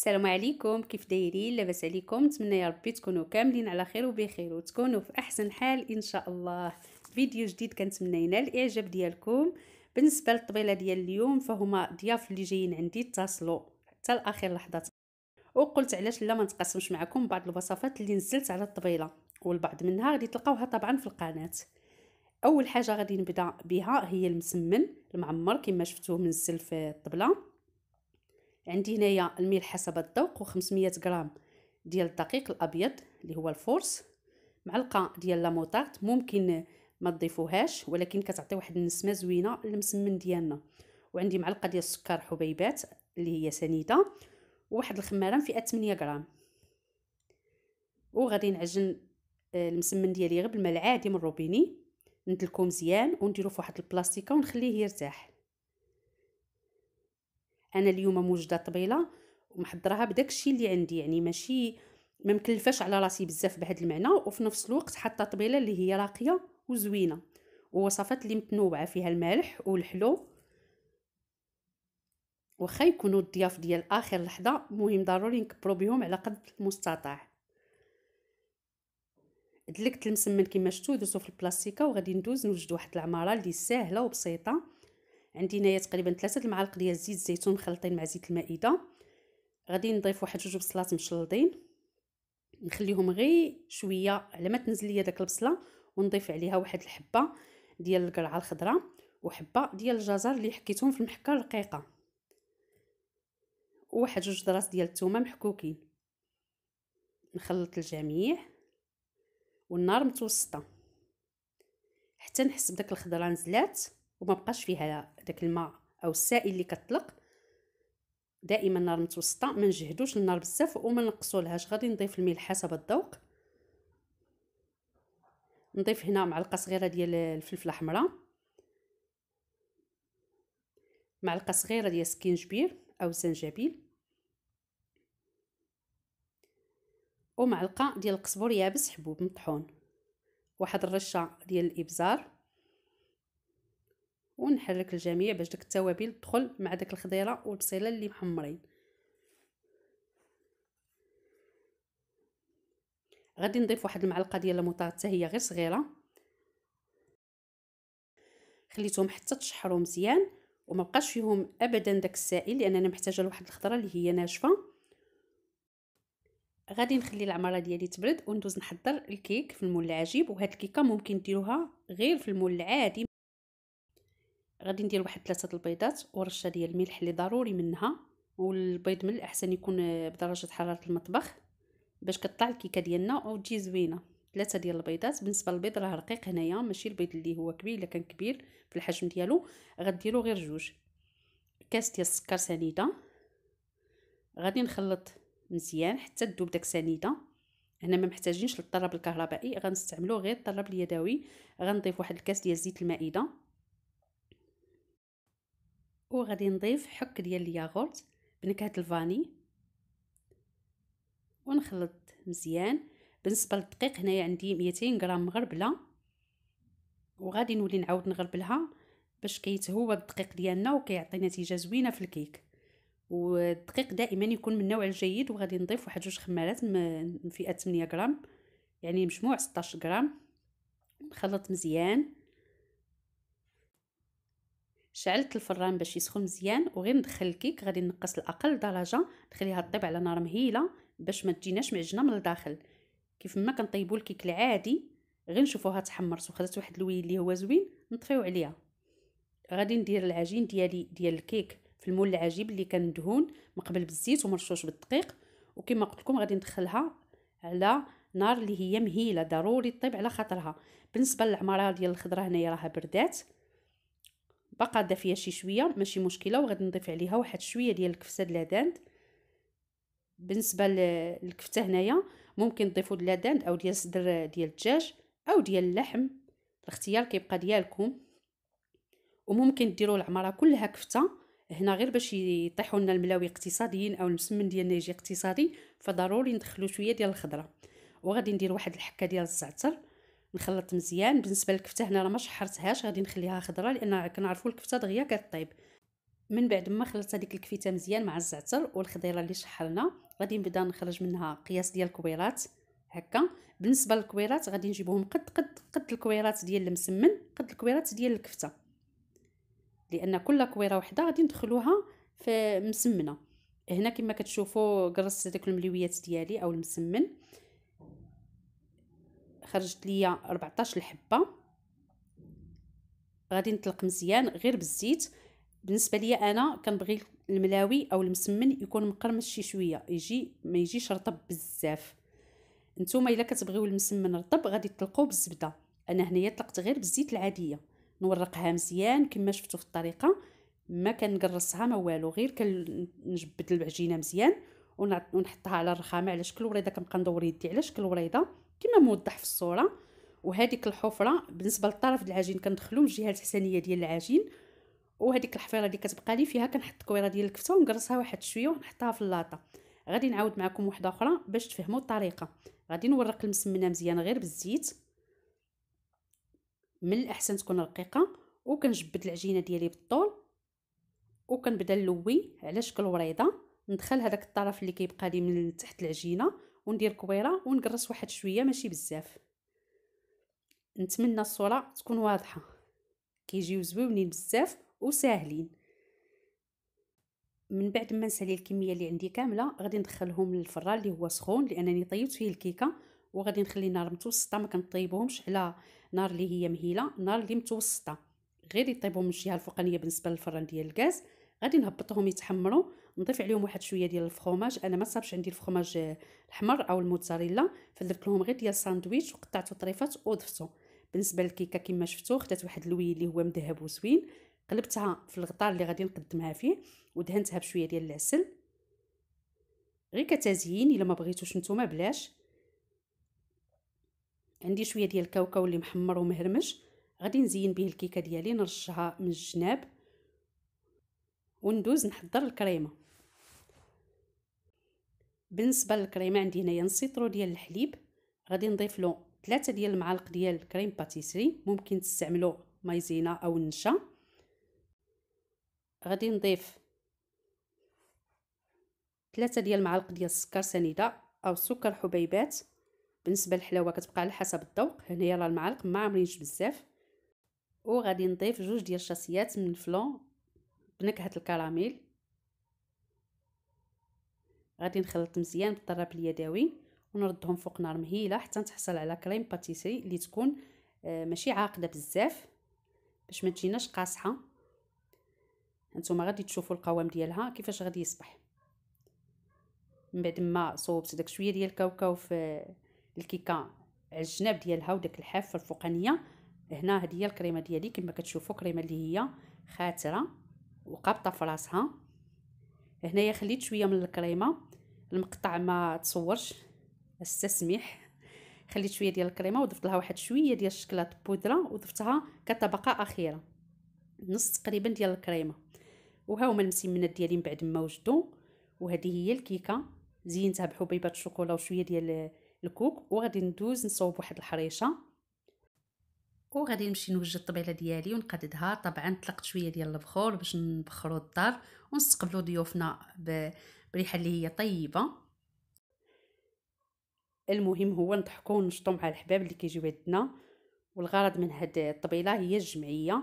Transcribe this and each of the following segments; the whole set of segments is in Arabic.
السلام عليكم كيف دايرين لاباس عليكم نتمنى يا ربي تكونوا كاملين على خير وبخير وتكونوا في احسن حال ان شاء الله فيديو جديد كنتمنى ينال الاعجاب ديالكم بالنسبه للطبيله ديال اليوم فهما ضياف اللي جايين عندي اتصلوا حتى لاخر لحظه وقلت علاش لا ما نتقاسمش معكم بعض الوصفات اللي نزلت على الطبيله والبعض منها غادي تلقاوها طبعا في القناه اول حاجه غادي نبدا بها هي المسمن المعمر كما شفتوه منزل في الطبله عندي هنايا الملح حسب الذوق و500 غرام ديال الدقيق الابيض اللي هو الفورس معلقه ديال لاموطارد ممكن ما تضيفوهاش ولكن كتعطي واحد النسمه زوينه للمسمن ديالنا وعندي معلقه ديال السكر حبيبات اللي هي سنيده وواحد الخماره فيها 8 غرام وغادي نعجن آه، المسمن ديالي غير بالماء العادي من الروبيني ندلكو مزيان ونديرو فواحد البلاستيكه ونخليه يرتاح انا اليوم موجده طبيله ومحضراها بداك الشيء اللي عندي يعني ماشي ما مكلفاش على راسي بزاف بهذا المعنى وفي نفس الوقت حاطه طبيله اللي هي راقيه وزوينه ووصفات اللي متنوعه فيها المالح والحلو واخا يكونوا الضياف ديال اخر لحظه مهم ضروري نكبروا بهم على قد المستطاع دلكت المسمن كما شفتوا دوزو في البلاستيكه وغادي ندوز نوجد واحد العماره اللي ساهله وبسيطه عندي هنايا تقريبا ثلاثة المعالق ديال زيت الزيتون مخلطين مع زيت المائده غادي نضيف واحد جوج بصلات مشلضين نخليهم غير شويه على ما تنزل ليا داك البصله ونضيف عليها واحد الحبه ديال القرعه الخضراء وحبه ديال الجزر اللي حكيتهم في المحكه الرقيقه وواحد جوج دراس ديال الثومه محكوكين نخلط الجميع والنار متوسطه حتى نحس بداك الخضره نزلات وما بقاش فيها داك الماء او السائل اللي كطلق دائما النار متوسطه ما نجهدوش النار بزاف وما نقصولهاش غادي نضيف الملح حسب الذوق نضيف هنا معلقه صغيره ديال الفلفل الحمراء معلقه صغيره ديال السكينجبير او الزنجبيل ومعلقه ديال القزبر يابس حبوب مطحون واحد الرشه ديال الابزار ونحرك الجميع باش داك التوابل تدخل مع داك الخضيره والبصيله اللي محمرين غادي نضيف واحد المعلقه ديال الموطه حتى هي غير صغيره خليتهم حتى تشحروا مزيان وما بقاش فيهم ابدا داك السائل لان انا محتاجه لواحد الخضره اللي هي ناشفه غادي نخلي العماره ديالي تبرد وندوز نحضر الكيك في المول العجيب وهاد الكيكه ممكن ديروها غير في المول العادي غادي ندير واحد ثلاثه البيضات ورشه ديال الملح اللي ضروري منها والبيض من الاحسن يكون بدرجه حراره المطبخ باش كطلع الكيكه ديالنا وتجي زوينه ثلاثه ديال البيضات بالنسبه للبيض راه رقيق هنايا ماشي البيض اللي هو كبير الا كان كبير في الحجم ديالو غديرو غير جوج كاس ديال السكر سنيده غادي نخلط مزيان حتى تذوب داك سنيده هنا ما محتاجينش للطراب الكهربائي غنستعملو غير الطراب اليدوي غنضيف واحد الكاس ديال زيت المائده دوكو غادي نضيف حك ديال الياغورت بنكهه الفاني ونخلط مزيان بالنسبه للدقيق هنايا عندي 200 غرام مغربله وغادي نولي نعاود نغربلها باش كيتهوى الدقيق ديالنا وكيعطي نتيجه زوينه في الكيك والدقيق دائما يكون من النوع الجيد وغادي نضيف واحد جوج خمارات من فئه 8 غرام يعني مجموع 16 غرام نخلط مزيان شعلت الفران باش يسخن مزيان وغير ندخل الكيك غادي نقص الاقل درجه نخليها طيب على نار مهيله باش ما تجيناش معجنه من الداخل كيف ما كنطيبوا الكيك العادي غير نشوفوها تحمر وخدات واحد اللوين اللي هو زوين نطفيو عليها غادي ندير العجين ديالي ديال الكيك في المول العجيب اللي كان مدهون مقبل بالزيت ومرشوش بالدقيق وكما قلت لكم غادي ندخلها على نار اللي هي مهيله ضروري طيب على خاطرها بالنسبه للعماره ديال الخضره هنايا راها بردات باقا دافيه شي شويه ماشي مشكله وغادي نضيف عليها واحد شويه ديال الكفته دلاداند بالنسبه للكفته هنايا ممكن تضيفوا دلاداند او ديال صدر ديال الدجاج او ديال اللحم الاختيار كيبقى ديالكم وممكن ديروا العماره كلها كفته هنا غير باش يطيحوا لنا الملاوي اقتصاديين او المسمن ديالنا يجي اقتصادي فضروري ندخلوا شويه ديال الخضره وغادي ندير واحد الحكه ديال الزعتر نخلط مزيان بالنسبه للكفته هنا راه ما شحرتهاش غادي نخليها خضراء لان كنعرفوا الكفته دغيا كطيب من بعد ما خلطت هذيك الكفته مزيان مع الزعتر والخضيره اللي شحرنا غادي نبدا نخرج منها قياس ديال الكويرات هكا بالنسبه للكويرات غادي نجيبهم قد قد قد الكويرات ديال المسمن قد الكويرات ديال الكفته لان كل كويره وحده غادي ندخلوها في مسمنه هنا كما كتشوفوا قرصت هذوك الملويات ديالي او المسمن خرجت ليا 14 الحبه غادي نطلق مزيان غير بالزيت بالنسبه ليا انا كنبغي الملاوي او المسمن يكون مقرمش شي شويه يجي ما يجيش رطب بزاف نتوما الا كتبغيو المسمن رطب غادي تطلقوه بالزبده انا هنايا طلقت غير بالزيت العاديه نورقها مزيان كما شفتوا في الطريقه ما كنقرصها ما والو غير كنجبد العجينه مزيان ونحطها على الرخامه على شكل وريضه كنبقى ندور يدي على شكل وريضه كما موضح في الصوره وهذيك الحفره بالنسبه للطرف ديال العجين كندخلو من الجهه الحسانيه ديال العجين وهذيك الحفيره اللي كتبقى لي فيها كنحط كويره ديال الكفته ونقرصها واحد شويه ونحطها في اللاطه غادي نعاود معكم واحده اخرى باش تفهموا الطريقه غادي نورق المسمنه مزيان غير بالزيت من الاحسن تكون رقيقه وكنجبد العجينه ديالي بالطول وكنبدا نلوي على شكل وريضه ندخل هذاك الطرف اللي كيبقى لي من تحت العجينه وندير كويره ونقرص واحد شويه ماشي بزاف نتمنى الصوره تكون واضحه كيجيو زويونين بزاف وساهلين من بعد ما نسالي الكميه اللي عندي كامله غادي ندخلهم للفران اللي هو سخون لانني طيبت فيه الكيكه وغادي نخلي نار متوسطه ما كنطيبوهمش على نار اللي هي مهيله نار اللي متوسطه غير يطيبوا من الجهه الفوقانيه بالنسبه للفران ديال الغاز غادي نهبطهم يتحمروا نضيف عليهم واحد شويه ديال الفخوماج انا ما صابش عندي الفخوماج الاحمر او الموتزاريلا فدرت لهم غير ديال الساندويتش وقطعته طريفات وضفته بالنسبه للكيكه كما شفتو خدات واحد اللوي اللي هو مذهب وزوين قلبتها في الغطاء اللي غادي نقدمها فيه ودهنتها بشويه ديال العسل غير كتزيين الا ما بغيتوش نتوما بلاش عندي شويه ديال الكاوكاو اللي محمر ومهرمش غادي نزين به الكيكه ديالي نرشها من الجناب وندوز نحضر الكريمه بالنسبه للكريمه عندي هنايا نسيطرو ديال الحليب غادي نضيف له 3 ديال المعالق ديال كريم باتيسري ممكن تستعملوا مايزينا او النشا غادي نضيف 3 ديال المعالق ديال السكر سنيده او سكر حبيبات بالنسبه للحلاوه كتبقى على حسب الذوق هنايا راه المعالق ما عامرينش بزاف وغادي نضيف جوج ديال الشاسيات من الفلون بنكهه الكراميل غادي نخلط مزيان بالطراب اليدوي ونردهم فوق نار مهيله حتى نتحصل على كريم باتيسري اللي تكون آه، ماشي عاقده بزاف باش ما تجيناش قاصحه هانتوما غادي تشوفوا القوام ديالها كيفاش غادي يصبح من بعد ما صوبت داك شويه ديال الكاوكاو في الكيكه على الجناب ديالها وداك الحافه الفوقانيه هنا هذه هي الكريمه ديالي كما كتشوفوا كريمه اللي هي خاتره وقابطه في راسها هنايا خليت شويه من الكريمه المقطع ما تصورش استسمح خليت شويه ديال الكريمه وضفت لها واحد شويه ديال الشكلاط بودره وضفتها كطبقه اخيره نص تقريبا ديال الكريمه وها هما المسمنات ديالي من بعد ما وجدوا وهذه هي الكيكه زينتها بحبيبات الشوكولا وشويه ديال الكوك وغادي ندوز نصوب واحد الحريشه وغادي نمشي نوجد الطبيله ديالي ونقددها طبعا طلقت شويه ديال البخور باش نبخروا الدار ونستقبلوا ضيوفنا ب بريحه اللي هي طيبه المهم هو نضحكوا ونشطوا مع الحباب اللي كيجيو عندنا والغرض من هاد الطبيله هي الجمعيه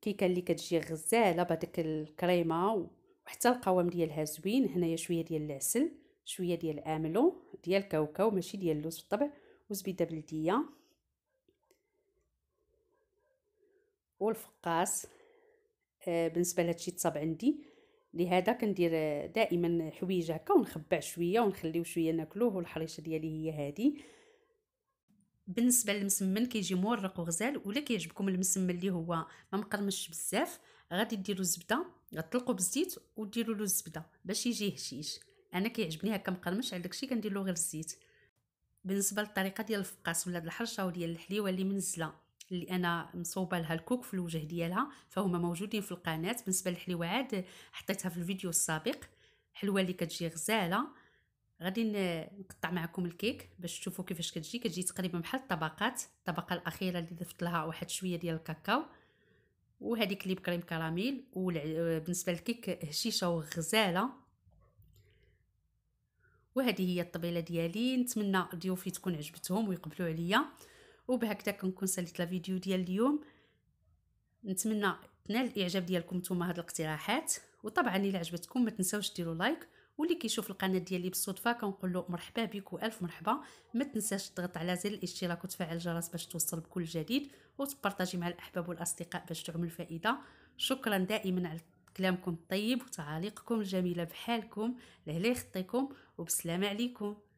كيكه اللي كتجي غزاله بهذيك الكريمه وحتى القوام ديالها زوين هنايا شويه ديال العسل شويه ديال الاملو ديال كاوكاو ماشي ديال اللوز بالطبع وزبيده بلديه والفقاس آه، بالنسبه لهادشي تصاب عندي لهذا كندير آه، دائما حويجه هكا ونخبع شويه ونخليو شويه ناكلوه والحريشه ديالي هي هذه بالنسبه للمسمن كيجي مورق وغزال ولا كيعجبكم المسمن اللي هو ما مقرمش بزاف غادي ديروا الزبده غتطلقوا بالزيت وديروا له الزبده باش يجي هشيش انا كيعجبني هكا مقرمش على داكشي كندير له غير الزيت بالنسبه للطريقه ديال الفقاس ولا الحرشه وديال الحليوه اللي منزله اللي انا مصوبه لها الكوك في الوجه ديالها فهما موجودين في القناه بالنسبه للحلوات عاد حطيتها في الفيديو السابق حلوه اللي كتجي غزاله غادي نقطع معكم الكيك باش تشوفوا كيفاش كتجي كتجي تقريبا بحال الطبقات الطبقه الاخيره اللي ضفت لها واحد شويه ديال الكاكاو وهذيك اللي بكريم كراميل وبالنسبه للكيك هشيشه وغزاله وهذه هي الطبيله ديالي نتمنى ضيوفي تكون عجبتهم ويقبلوا عليا وبهكذا كنكون ساليت لا فيديو ديال اليوم نتمنى تنال الاعجاب ديالكم نتوما هاد الاقتراحات وطبعا الى عجبتكم ما تنساوش ديروا لايك واللي كيشوف القناه ديالي بالصدفه كنقول له مرحبا بك والف مرحبا ما تنساش تضغط على زر الاشتراك وتفعل الجرس باش توصل بكل جديد وتبارطاجي مع الاحباب والاصدقاء باش تعمل فائده شكرا دائما على كلامكم الطيب وتعاليقكم الجميله بحالكم لهلا يخطيكم وبسلام عليكم